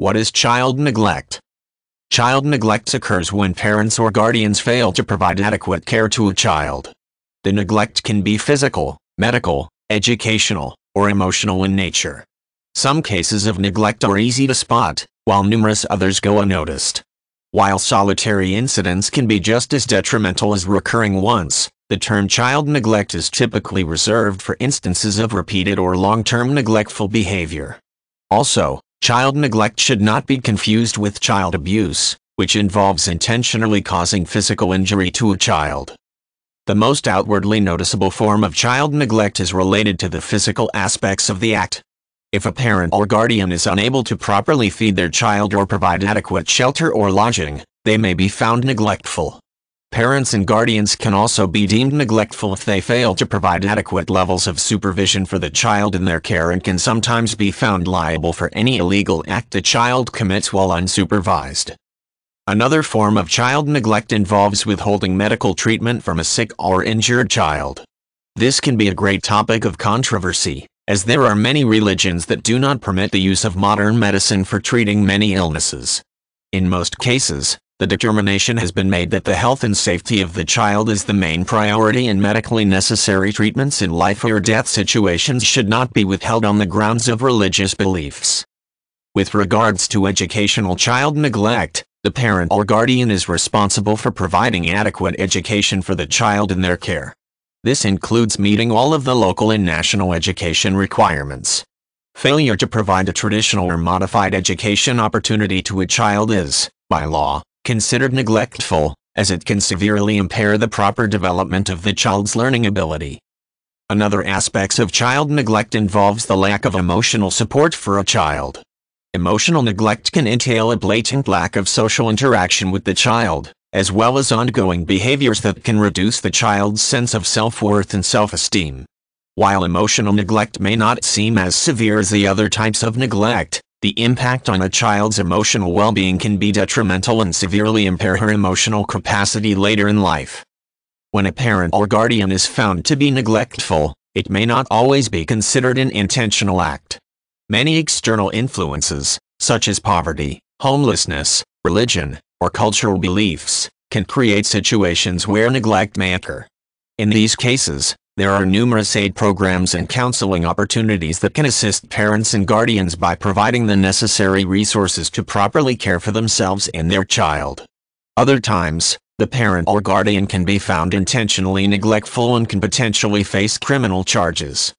What is child neglect? Child neglect occurs when parents or guardians fail to provide adequate care to a child. The neglect can be physical, medical, educational, or emotional in nature. Some cases of neglect are easy to spot, while numerous others go unnoticed. While solitary incidents can be just as detrimental as recurring ones, the term child neglect is typically reserved for instances of repeated or long-term neglectful behavior. Also, Child neglect should not be confused with child abuse, which involves intentionally causing physical injury to a child. The most outwardly noticeable form of child neglect is related to the physical aspects of the act. If a parent or guardian is unable to properly feed their child or provide adequate shelter or lodging, they may be found neglectful. Parents and guardians can also be deemed neglectful if they fail to provide adequate levels of supervision for the child in their care and can sometimes be found liable for any illegal act the child commits while unsupervised. Another form of child neglect involves withholding medical treatment from a sick or injured child. This can be a great topic of controversy, as there are many religions that do not permit the use of modern medicine for treating many illnesses. In most cases, the determination has been made that the health and safety of the child is the main priority and medically necessary treatments in life or death situations should not be withheld on the grounds of religious beliefs. With regards to educational child neglect, the parent or guardian is responsible for providing adequate education for the child in their care. This includes meeting all of the local and national education requirements. Failure to provide a traditional or modified education opportunity to a child is, by law, considered neglectful, as it can severely impair the proper development of the child's learning ability. Another aspects of child neglect involves the lack of emotional support for a child. Emotional neglect can entail a blatant lack of social interaction with the child, as well as ongoing behaviors that can reduce the child's sense of self-worth and self-esteem. While emotional neglect may not seem as severe as the other types of neglect, the impact on a child's emotional well-being can be detrimental and severely impair her emotional capacity later in life. When a parent or guardian is found to be neglectful, it may not always be considered an intentional act. Many external influences, such as poverty, homelessness, religion, or cultural beliefs, can create situations where neglect may occur. In these cases, there are numerous aid programs and counseling opportunities that can assist parents and guardians by providing the necessary resources to properly care for themselves and their child. Other times, the parent or guardian can be found intentionally neglectful and can potentially face criminal charges.